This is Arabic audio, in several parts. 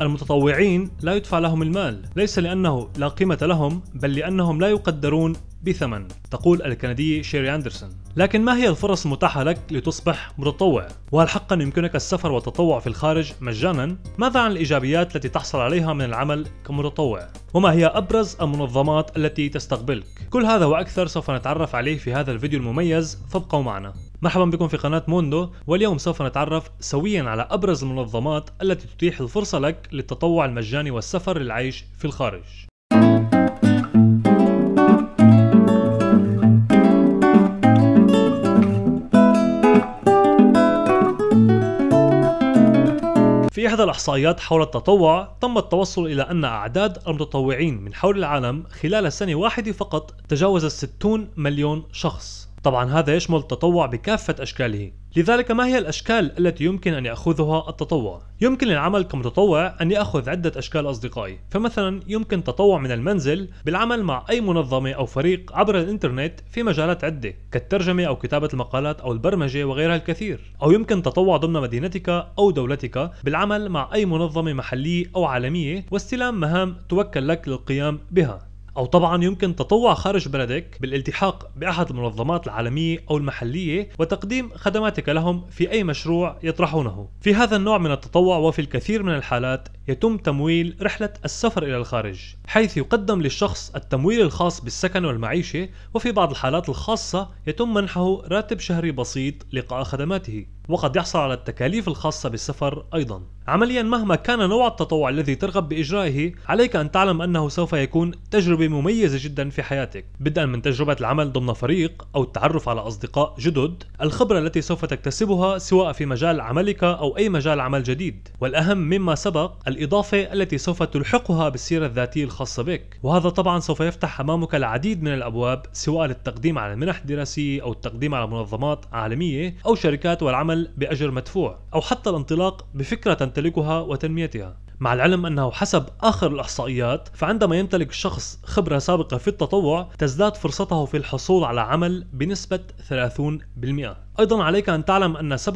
المتطوعين لا يدفع لهم المال ليس لأنه لا قيمة لهم بل لأنهم لا يقدرون بثمن تقول الكندية شيري أندرسون لكن ما هي الفرص المتاحة لك لتصبح متطوع؟ وهل حقا يمكنك السفر والتطوع في الخارج مجانا؟ ماذا عن الإيجابيات التي تحصل عليها من العمل كمتطوع؟ وما هي أبرز المنظمات التي تستقبلك؟ كل هذا وأكثر سوف نتعرف عليه في هذا الفيديو المميز فابقوا معنا مرحبا بكم في قناة موندو واليوم سوف نتعرف سويا على أبرز المنظمات التي تتيح الفرصة لك للتطوع المجاني والسفر للعيش في الخارج في إحدى الإحصائيات حول التطوع تم التوصل إلى أن أعداد المتطوعين من حول العالم خلال سنة واحدة فقط تجاوزت 60 مليون شخص طبعا هذا يشمل التطوع بكافة أشكاله لذلك ما هي الأشكال التي يمكن أن يأخذها التطوع؟ يمكن للعمل كمتطوع أن يأخذ عدة أشكال أصدقائي فمثلا يمكن تطوع من المنزل بالعمل مع أي منظمة أو فريق عبر الإنترنت في مجالات عدة كالترجمة أو كتابة المقالات أو البرمجة وغيرها الكثير أو يمكن تطوع ضمن مدينتك أو دولتك بالعمل مع أي منظمة محلية أو عالمية واستلام مهام توكل لك للقيام بها أو طبعا يمكن تطوع خارج بلدك بالالتحاق بأحد المنظمات العالمية أو المحلية وتقديم خدماتك لهم في أي مشروع يطرحونه في هذا النوع من التطوع وفي الكثير من الحالات يتم تمويل رحلة السفر إلى الخارج حيث يقدم للشخص التمويل الخاص بالسكن والمعيشة وفي بعض الحالات الخاصة يتم منحه راتب شهري بسيط لقاء خدماته وقد يحصل على التكاليف الخاصة بالسفر أيضا عمليا مهما كان نوع التطوع الذي ترغب باجرائه عليك ان تعلم انه سوف يكون تجربه مميزه جدا في حياتك بدءا من تجربه العمل ضمن فريق او التعرف على اصدقاء جدد الخبره التي سوف تكتسبها سواء في مجال عملك او اي مجال عمل جديد والاهم مما سبق الاضافه التي سوف تلحقها بالسيره الذاتيه الخاصه بك وهذا طبعا سوف يفتح امامك العديد من الابواب سواء للتقديم على المنح الدراسيه او التقديم على منظمات عالميه او شركات والعمل باجر مدفوع او حتى الانطلاق بفكره يمتلكها وتنميتها مع العلم أنه حسب آخر الإحصائيات فعندما يمتلك الشخص خبرة سابقة في التطوع تزداد فرصته في الحصول على عمل بنسبة 30% أيضا عليك أن تعلم أن 67%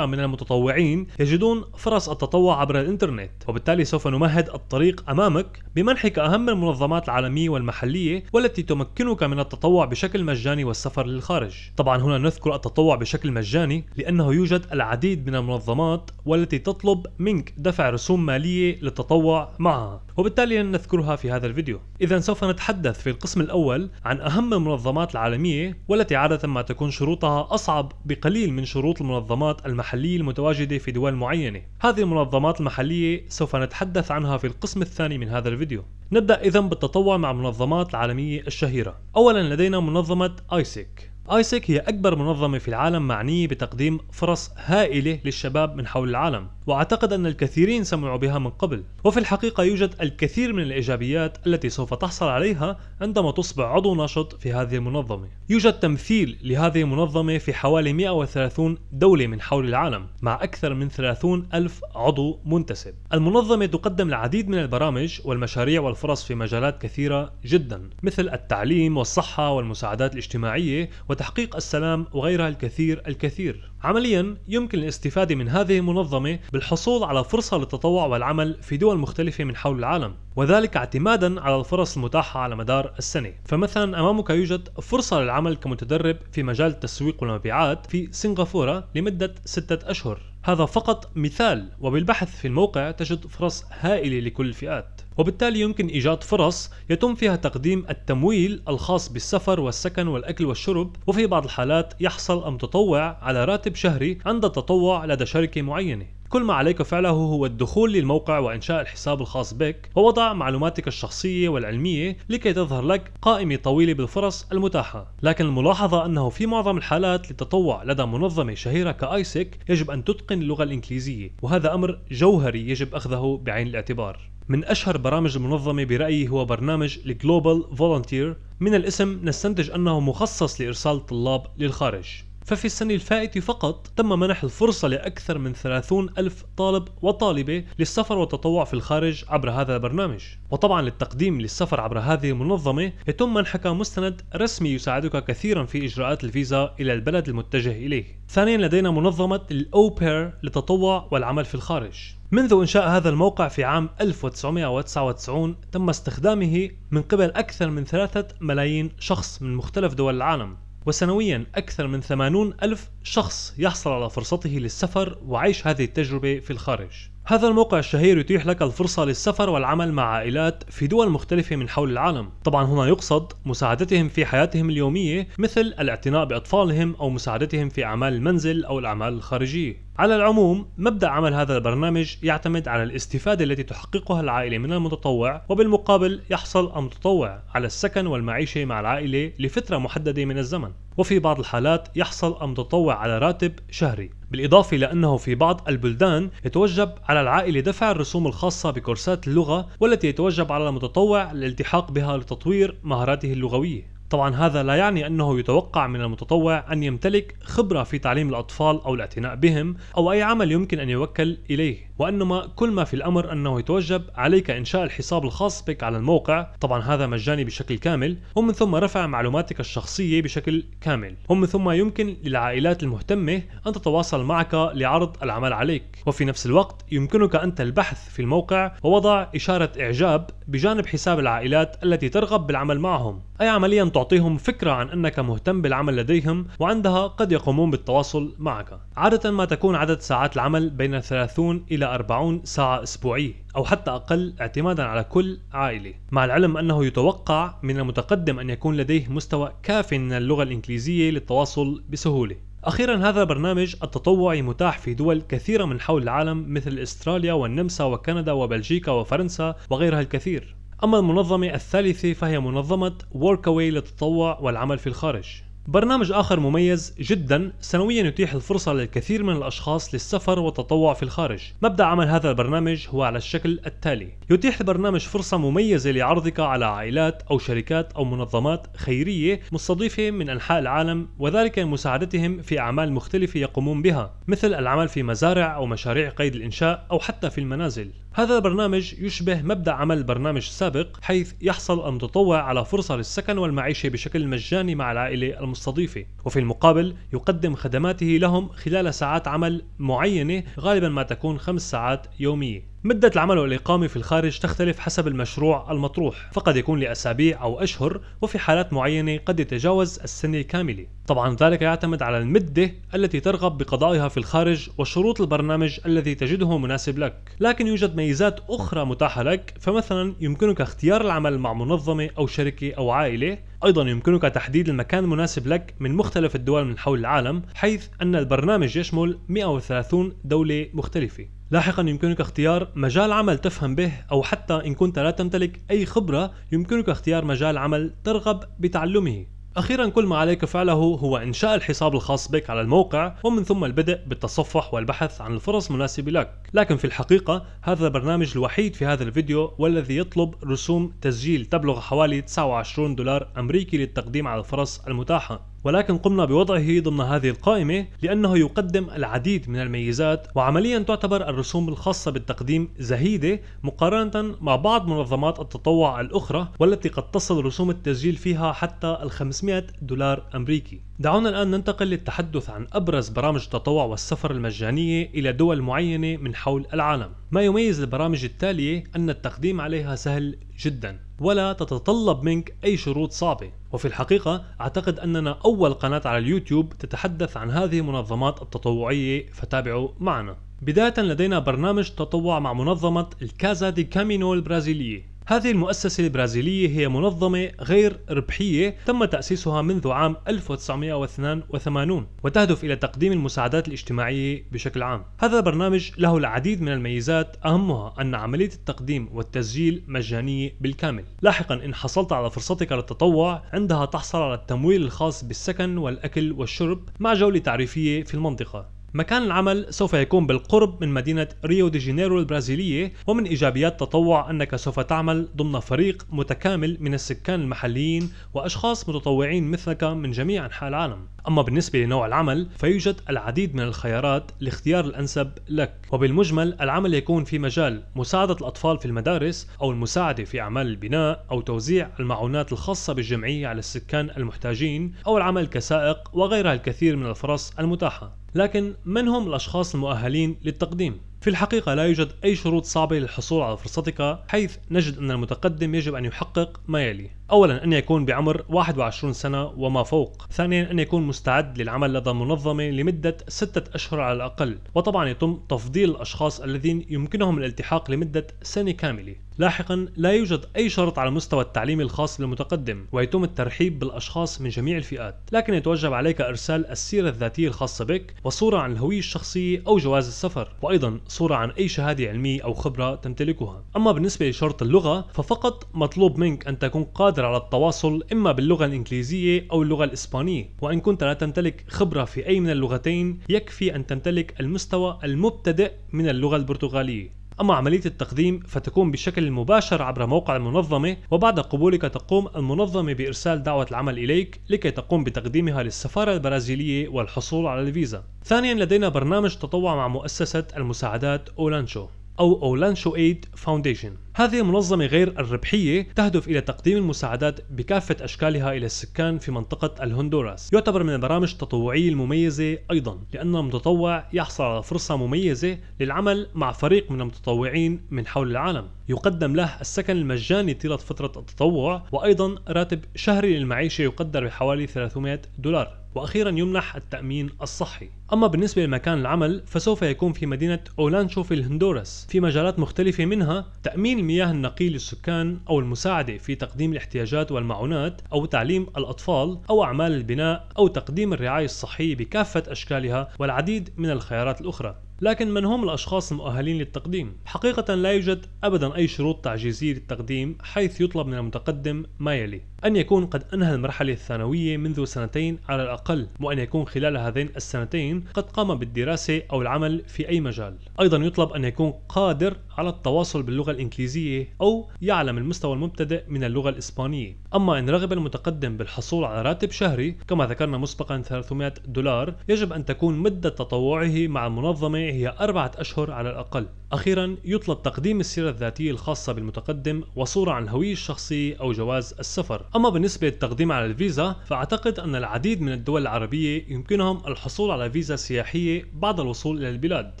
من المتطوعين يجدون فرص التطوع عبر الإنترنت وبالتالي سوف نمهد الطريق أمامك بمنحك أهم المنظمات العالمية والمحلية والتي تمكنك من التطوع بشكل مجاني والسفر للخارج طبعا هنا نذكر التطوع بشكل مجاني لأنه يوجد العديد من المنظمات والتي تطلب منك دفع رسوم مالية للتطوع معها وبالتالي لن نذكرها في هذا الفيديو إذا سوف نتحدث في القسم الأول عن أهم المنظمات العالمية والتي عادة ما تكون شروطها أصعب بقليل من شروط المنظمات المحلية المتواجدة في دول معينة هذه المنظمات المحلية سوف نتحدث عنها في القسم الثاني من هذا الفيديو نبدأ إذا بالتطوع مع المنظمات العالمية الشهيرة أولا لدينا منظمة آيسيك ايسك هي أكبر منظمة في العالم معنية بتقديم فرص هائلة للشباب من حول العالم وأعتقد أن الكثيرين سمعوا بها من قبل وفي الحقيقة يوجد الكثير من الإيجابيات التي سوف تحصل عليها عندما تصبح عضو نشط في هذه المنظمة يوجد تمثيل لهذه المنظمة في حوالي 130 دولة من حول العالم مع أكثر من 30 ألف عضو منتسب المنظمة تقدم العديد من البرامج والمشاريع والفرص في مجالات كثيرة جدا مثل التعليم والصحة والمساعدات الاجتماعية وتحقيق السلام وغيرها الكثير الكثير عمليا يمكن الاستفادة من هذه المنظمة بالحصول على فرصة للتطوع والعمل في دول مختلفة من حول العالم وذلك اعتمادا على الفرص المتاحة على مدار السنة فمثلا أمامك يوجد فرصة للعمل كمتدرب في مجال التسويق والمبيعات في سنغافورة لمدة ستة أشهر هذا فقط مثال وبالبحث في الموقع تجد فرص هائلة لكل الفئات وبالتالي يمكن إيجاد فرص يتم فيها تقديم التمويل الخاص بالسفر والسكن والأكل والشرب وفي بعض الحالات يحصل المتطوع على راتب شهري عند التطوع لدى شركة معينة كل ما عليك فعله هو الدخول للموقع وإنشاء الحساب الخاص بك ووضع معلوماتك الشخصية والعلمية لكي تظهر لك قائمة طويلة بالفرص المتاحة لكن الملاحظة أنه في معظم الحالات للتطوع لدى منظمة شهيرة كآيسك يجب أن تتقن اللغة الإنجليزية وهذا أمر جوهري يجب أخذه بعين الاعتبار من أشهر برامج المنظمة برأيي هو برنامج الجلوبال فولنتير من الاسم نستنتج أنه مخصص لإرسال الطلاب للخارج ففي السنة الفائتة فقط تم منح الفرصة لأكثر من 30 ألف طالب وطالبة للسفر والتطوع في الخارج عبر هذا البرنامج وطبعا للتقديم للسفر عبر هذه المنظمة يتم منحك مستند رسمي يساعدك كثيرا في إجراءات الفيزا إلى البلد المتجه إليه ثانيا لدينا منظمة الأوبير للتطوع والعمل في الخارج منذ إنشاء هذا الموقع في عام 1999 تم استخدامه من قبل أكثر من ثلاثة ملايين شخص من مختلف دول العالم وسنويا أكثر من 80 ألف شخص يحصل على فرصته للسفر وعيش هذه التجربة في الخارج هذا الموقع الشهير يتيح لك الفرصة للسفر والعمل مع عائلات في دول مختلفة من حول العالم طبعا هنا يقصد مساعدتهم في حياتهم اليومية مثل الاعتناء بأطفالهم أو مساعدتهم في أعمال المنزل أو الأعمال الخارجية على العموم مبدأ عمل هذا البرنامج يعتمد على الاستفادة التي تحققها العائلة من المتطوع وبالمقابل يحصل المتطوع على السكن والمعيشة مع العائلة لفترة محددة من الزمن وفي بعض الحالات يحصل المتطوع على راتب شهري بالإضافة لأنه في بعض البلدان يتوجب على العائلة دفع الرسوم الخاصة بكورسات اللغة والتي يتوجب على المتطوع الالتحاق بها لتطوير مهاراته اللغوية طبعا هذا لا يعني أنه يتوقع من المتطوع أن يمتلك خبرة في تعليم الأطفال أو الاعتناء بهم أو أي عمل يمكن أن يوكل إليه وانما كل ما في الامر انه يتوجب عليك انشاء الحساب الخاص بك على الموقع طبعا هذا مجاني بشكل كامل ومن ثم رفع معلوماتك الشخصيه بشكل كامل ومن ثم يمكن للعائلات المهتمه ان تتواصل معك لعرض العمل عليك وفي نفس الوقت يمكنك انت البحث في الموقع ووضع اشاره اعجاب بجانب حساب العائلات التي ترغب بالعمل معهم اي عمليا تعطيهم فكره عن انك مهتم بالعمل لديهم وعندها قد يقومون بالتواصل معك عاده ما تكون عدد ساعات العمل بين 30 الى إلى 40 ساعة أسبوعية أو حتى أقل اعتمادا على كل عائلة مع العلم أنه يتوقع من المتقدم أن يكون لديه مستوى كاف من اللغة الإنجليزية للتواصل بسهولة أخيرا هذا البرنامج التطوعي متاح في دول كثيرة من حول العالم مثل استراليا والنمسا وكندا وبلجيكا وفرنسا وغيرها الكثير أما المنظمة الثالثة فهي منظمة Workaway للتطوع والعمل في الخارج برنامج آخر مميز جدا سنويا يتيح الفرصة للكثير من الأشخاص للسفر والتطوع في الخارج مبدأ عمل هذا البرنامج هو على الشكل التالي يتيح البرنامج فرصة مميزة لعرضك على عائلات أو شركات أو منظمات خيرية مستضيفة من أنحاء العالم وذلك لمساعدتهم في أعمال مختلفة يقومون بها مثل العمل في مزارع أو مشاريع قيد الإنشاء أو حتى في المنازل هذا البرنامج يشبه مبدأ عمل البرنامج السابق حيث يحصل المتطوع على فرصة للسكن والمعيشة بشكل مجاني مع العائلة المستضيفة المستضيفة وفي المقابل يقدم خدماته لهم خلال ساعات عمل معينة غالبا ما تكون خمس ساعات يومية مدة العمل والإقامة في الخارج تختلف حسب المشروع المطروح فقد يكون لأسابيع أو أشهر وفي حالات معينة قد يتجاوز السنة كاملة طبعا ذلك يعتمد على المدة التي ترغب بقضائها في الخارج وشروط البرنامج الذي تجده مناسب لك لكن يوجد ميزات أخرى متاحة لك فمثلا يمكنك اختيار العمل مع منظمة أو شركة أو عائلة أيضا يمكنك تحديد المكان المناسب لك من مختلف الدول من حول العالم حيث أن البرنامج يشمل 130 دولة مختلفة لاحقا يمكنك اختيار مجال عمل تفهم به أو حتى إن كنت لا تمتلك أي خبرة يمكنك اختيار مجال عمل ترغب بتعلمه أخيرا كل ما عليك فعله هو إنشاء الحساب الخاص بك على الموقع ومن ثم البدء بالتصفح والبحث عن الفرص المناسبة لك لكن في الحقيقة هذا البرنامج الوحيد في هذا الفيديو والذي يطلب رسوم تسجيل تبلغ حوالي 29 دولار أمريكي للتقديم على الفرص المتاحة ولكن قمنا بوضعه ضمن هذه القائمة لأنه يقدم العديد من الميزات وعمليا تعتبر الرسوم الخاصة بالتقديم زهيدة مقارنة مع بعض منظمات التطوع الأخرى والتي قد تصل رسوم التسجيل فيها حتى ال 500 دولار أمريكي دعونا الآن ننتقل للتحدث عن أبرز برامج التطوع والسفر المجانية إلى دول معينة من حول العالم. ما يميز البرامج التالية أن التقديم عليها سهل جدا ولا تتطلب منك أي شروط صعبة وفي الحقيقة أعتقد أننا أول قناة على اليوتيوب تتحدث عن هذه المنظمات التطوعية فتابعوا معنا بداية لدينا برنامج تطوع مع منظمة الكازا دي كامينو البرازيلية هذه المؤسسة البرازيلية هي منظمة غير ربحية تم تأسيسها منذ عام 1982 وتهدف إلى تقديم المساعدات الاجتماعية بشكل عام. هذا البرنامج له العديد من الميزات أهمها أن عملية التقديم والتسجيل مجانية بالكامل. لاحقا إن حصلت على فرصتك للتطوع عندها تحصل على التمويل الخاص بالسكن والأكل والشرب مع جولة تعريفية في المنطقة. مكان العمل سوف يكون بالقرب من مدينة ريو دي جانيرو البرازيلية ومن إيجابيات تطوع أنك سوف تعمل ضمن فريق متكامل من السكان المحليين وأشخاص متطوعين مثلك من جميع أنحاء العالم أما بالنسبة لنوع العمل فيوجد العديد من الخيارات لاختيار الأنسب لك وبالمجمل العمل يكون في مجال مساعدة الأطفال في المدارس أو المساعدة في أعمال البناء أو توزيع المعونات الخاصة بالجمعية على السكان المحتاجين أو العمل كسائق وغيرها الكثير من الفرص المتاحة لكن من هم الأشخاص المؤهلين للتقديم؟ في الحقيقة لا يوجد أي شروط صعبة للحصول على فرصتك حيث نجد أن المتقدم يجب أن يحقق ما يلي أولا أن يكون بعمر 21 سنة وما فوق ثانيا أن يكون مستعد للعمل لدى منظمة لمدة 6 أشهر على الأقل وطبعا يتم تفضيل الأشخاص الذين يمكنهم الالتحاق لمدة سنة كاملة لاحقا لا يوجد أي شرط على المستوى التعليمي الخاص للمتقدم ويتم الترحيب بالأشخاص من جميع الفئات لكن يتوجب عليك إرسال السيرة الذاتية الخاصة بك وصورة عن الهوية الشخصية أو جواز السفر وأيضا صورة عن أي شهادة علمية أو خبرة تمتلكها أما بالنسبة لشرط اللغة ففقط مطلوب منك أن تكون قادر على التواصل إما باللغة الإنجليزية أو اللغة الإسبانية وإن كنت لا تمتلك خبرة في أي من اللغتين يكفي أن تمتلك المستوى المبتدئ من اللغة البرتغالية أما عملية التقديم فتكون بشكل مباشر عبر موقع المنظمة وبعد قبولك تقوم المنظمة بإرسال دعوة العمل إليك لكي تقوم بتقديمها للسفارة البرازيلية والحصول على الفيزا ثانيا لدينا برنامج تطوع مع مؤسسة المساعدات أولانشو أو أولانشو إيد فاونديشن هذه منظمة غير الربحية تهدف إلى تقديم المساعدات بكافة أشكالها إلى السكان في منطقة الهندوراس يعتبر من البرامج التطوعية المميزة أيضا لأن المتطوع يحصل على فرصة مميزة للعمل مع فريق من المتطوعين من حول العالم يقدم له السكن المجاني طيلة فترة التطوع وأيضا راتب شهري للمعيشة يقدر بحوالي 300 دولار وأخيرا يمنح التأمين الصحي أما بالنسبة لمكان العمل فسوف يكون في مدينة أولانشو في الهندوراس في مجالات مختلفة منها تأمين المياه النقية للسكان أو المساعدة في تقديم الاحتياجات والمعونات أو تعليم الأطفال أو أعمال البناء أو تقديم الرعاية الصحية بكافة أشكالها والعديد من الخيارات الأخرى لكن من هم الأشخاص المؤهلين للتقديم؟ حقيقة لا يوجد أبدا أي شروط تعجيزية للتقديم حيث يطلب من المتقدم ما يلي أن يكون قد أنهى المرحلة الثانوية منذ سنتين على الأقل وأن يكون خلال هذين السنتين التعليم قد قام بالدراسة أو العمل في أي مجال أيضا يطلب أن يكون قادر على التواصل باللغة الإنجليزية أو يعلم المستوى المبتدئ من اللغة الإسبانية أما إن رغب المتقدم بالحصول على راتب شهري كما ذكرنا مسبقا 300 دولار يجب أن تكون مدة تطوعه مع المنظمة هي أربعة أشهر على الأقل أخيرا يطلب تقديم السيرة الذاتية الخاصة بالمتقدم وصورة عن الهوية الشخصية أو جواز السفر أما بالنسبة للتقديم على الفيزا فأعتقد أن العديد من الدول العربية يمكنهم الحصول على فيزا فيزا سياحية بعد الوصول إلى البلاد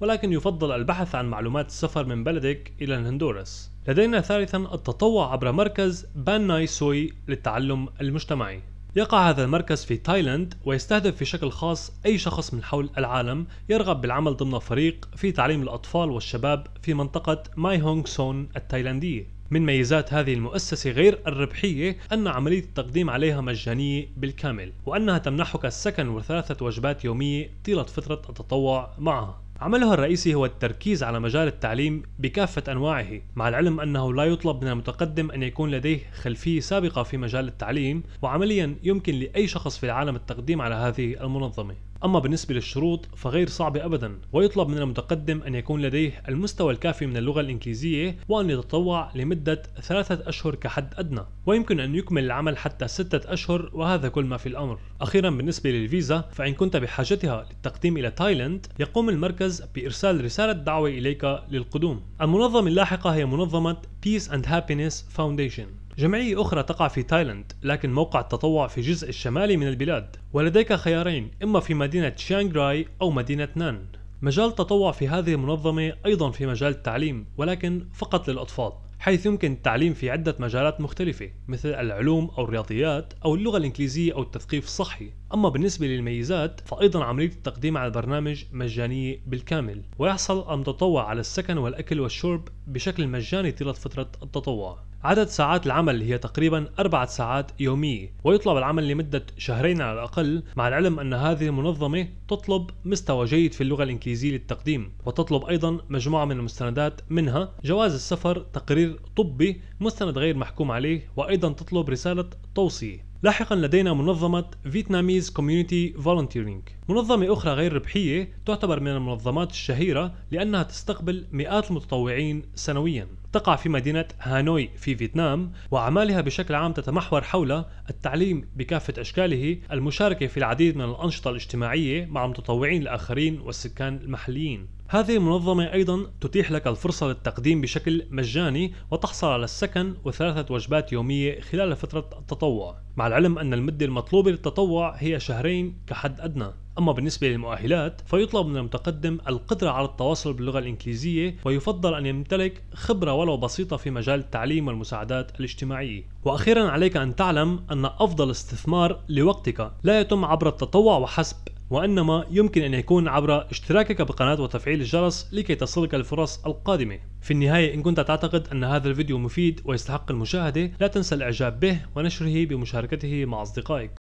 ولكن يفضل البحث عن معلومات السفر من بلدك إلى الهندوراس لدينا ثالثا التطوع عبر مركز بان ناي سوي للتعلم المجتمعي يقع هذا المركز في تايلاند ويستهدف في شكل خاص أي شخص من حول العالم يرغب بالعمل ضمن فريق في تعليم الأطفال والشباب في منطقة ماي هونغ سون التايلاندية من ميزات هذه المؤسسة غير الربحية أن عملية التقديم عليها مجانية بالكامل وأنها تمنحك السكن وثلاثة وجبات يومية طيلة فترة التطوع معها عملها الرئيسي هو التركيز على مجال التعليم بكافة أنواعه مع العلم أنه لا يطلب من المتقدم أن يكون لديه خلفية سابقة في مجال التعليم وعمليا يمكن لأي شخص في العالم التقديم على هذه المنظمة أما بالنسبة للشروط فغير صعبة أبدا ويطلب من المتقدم أن يكون لديه المستوى الكافي من اللغة الإنجليزية وأن يتطوع لمدة ثلاثة أشهر كحد أدنى ويمكن أن يكمل العمل حتى ستة أشهر وهذا كل ما في الأمر أخيرا بالنسبة للفيزا فإن كنت بحاجتها للتقديم إلى تايلاند يقوم المركز بإرسال رسالة دعوة إليك للقدوم المنظمة اللاحقة هي منظمة Peace and Happiness Foundation جمعية أخرى تقع في تايلاند لكن موقع التطوع في الجزء الشمالي من البلاد ولديك خيارين إما في مدينة شانغراي أو مدينة نان مجال التطوع في هذه المنظمة أيضا في مجال التعليم ولكن فقط للأطفال حيث يمكن التعليم في عدة مجالات مختلفة مثل العلوم أو الرياضيات أو اللغة الإنجليزية أو التثقيف الصحي أما بالنسبة للميزات فأيضا عملية التقديم على البرنامج مجانية بالكامل ويحصل المتطوع على السكن والأكل والشرب بشكل مجاني طيلة فترة التطوع عدد ساعات العمل هي تقريبا أربعة ساعات يومية ويطلب العمل لمدة شهرين على الأقل مع العلم أن هذه المنظمة تطلب مستوى جيد في اللغة الإنجليزية للتقديم وتطلب أيضا مجموعة من المستندات منها جواز السفر تقرير طبي مستند غير محكوم عليه وأيضا تطلب رسالة توصية لاحقا لدينا منظمة فيتناميز كوميونيتي فولنتيرينج منظمة أخرى غير ربحية تعتبر من المنظمات الشهيرة لأنها تستقبل مئات المتطوعين سنويا تقع في مدينة هانوي في فيتنام وأعمالها بشكل عام تتمحور حول التعليم بكافة أشكاله المشاركة في العديد من الأنشطة الاجتماعية مع المتطوعين الآخرين والسكان المحليين هذه المنظمة أيضا تتيح لك الفرصة للتقديم بشكل مجاني وتحصل على السكن وثلاثة وجبات يومية خلال فترة التطوع مع العلم أن المدة المطلوبة للتطوع هي شهرين كحد أدنى أما بالنسبة للمؤهلات فيطلب من المتقدم القدرة على التواصل باللغة الإنجليزية ويفضل أن يمتلك خبرة ولو بسيطة في مجال التعليم والمساعدات الاجتماعية وأخيرا عليك أن تعلم أن أفضل استثمار لوقتك لا يتم عبر التطوع وحسب وإنما يمكن أن يكون عبر اشتراكك بقناة وتفعيل الجرس لكي تصلك الفرص القادمة في النهاية إن كنت تعتقد أن هذا الفيديو مفيد ويستحق المشاهدة لا تنسى الإعجاب به ونشره بمشاركته مع أصدقائك